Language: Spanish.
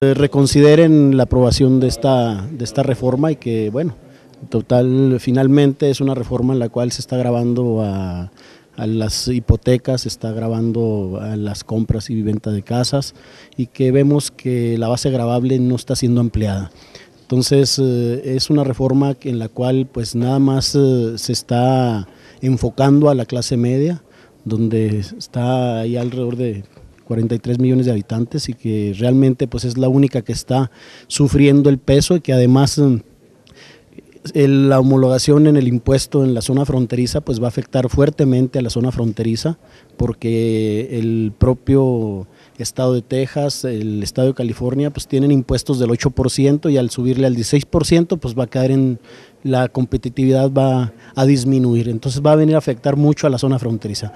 Eh, reconsideren la aprobación de esta, de esta reforma y que, bueno, total, finalmente es una reforma en la cual se está grabando a, las hipotecas, se está grabando a las compras y venta de casas y que vemos que la base grabable no está siendo ampliada, Entonces eh, es una reforma en la cual pues nada más eh, se está enfocando a la clase media, donde está ahí alrededor de 43 millones de habitantes y que realmente pues es la única que está sufriendo el peso y que además mm, la homologación en el impuesto en la zona fronteriza pues va a afectar fuertemente a la zona fronteriza porque el propio estado de Texas, el estado de California pues tienen impuestos del 8% y al subirle al 16% pues va a caer en la competitividad va a disminuir, entonces va a venir a afectar mucho a la zona fronteriza.